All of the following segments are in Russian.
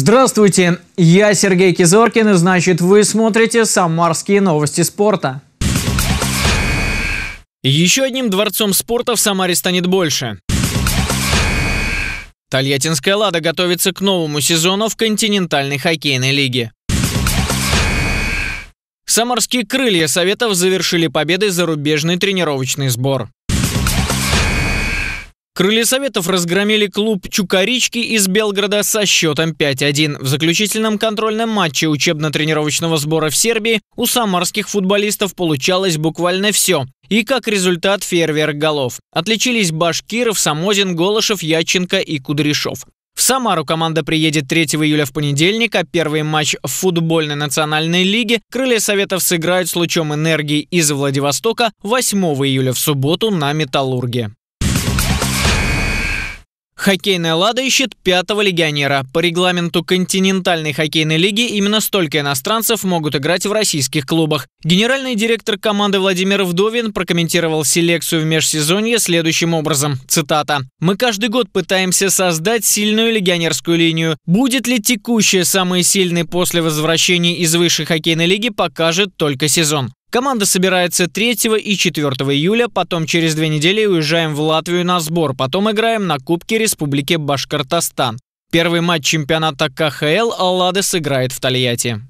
Здравствуйте, я Сергей Кизоркин, и значит вы смотрите «Самарские новости спорта». Еще одним дворцом спорта в Самаре станет больше. Тольяттинская «Лада» готовится к новому сезону в континентальной хоккейной лиге. Самарские крылья Советов завершили победой зарубежный тренировочный сбор. Крылья Советов разгромили клуб «Чукарички» из Белграда со счетом 5-1. В заключительном контрольном матче учебно-тренировочного сбора в Сербии у самарских футболистов получалось буквально все. И как результат фейерверк голов. Отличились Башкиров, Самозин, Голышев, Яченко и Кудряшов. В Самару команда приедет 3 июля в понедельник, а первый матч в футбольной национальной лиге «Крылья Советов» сыграют с лучом энергии из Владивостока 8 июля в субботу на «Металлурге». Хоккейная «Лада» ищет пятого легионера. По регламенту континентальной хоккейной лиги именно столько иностранцев могут играть в российских клубах. Генеральный директор команды Владимир Вдовин прокомментировал селекцию в межсезонье следующим образом. Цитата. «Мы каждый год пытаемся создать сильную легионерскую линию. Будет ли текущая самая сильная после возвращения из высшей хоккейной лиги, покажет только сезон. Команда собирается 3 и 4 июля, потом через две недели уезжаем в Латвию на сбор, потом играем на Кубке Республики Башкортостан. Первый матч чемпионата КХЛ «Аллада» сыграет в Тольятти.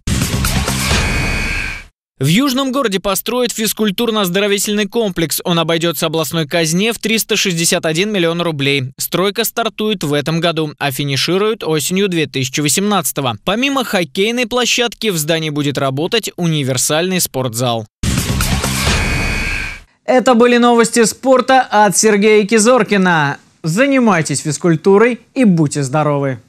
В Южном городе построят физкультурно-оздоровительный комплекс. Он обойдется областной казне в 361 миллион рублей. Стройка стартует в этом году, а финиширует осенью 2018 -го. Помимо хоккейной площадки в здании будет работать универсальный спортзал. Это были новости спорта от Сергея Кизоркина. Занимайтесь физкультурой и будьте здоровы!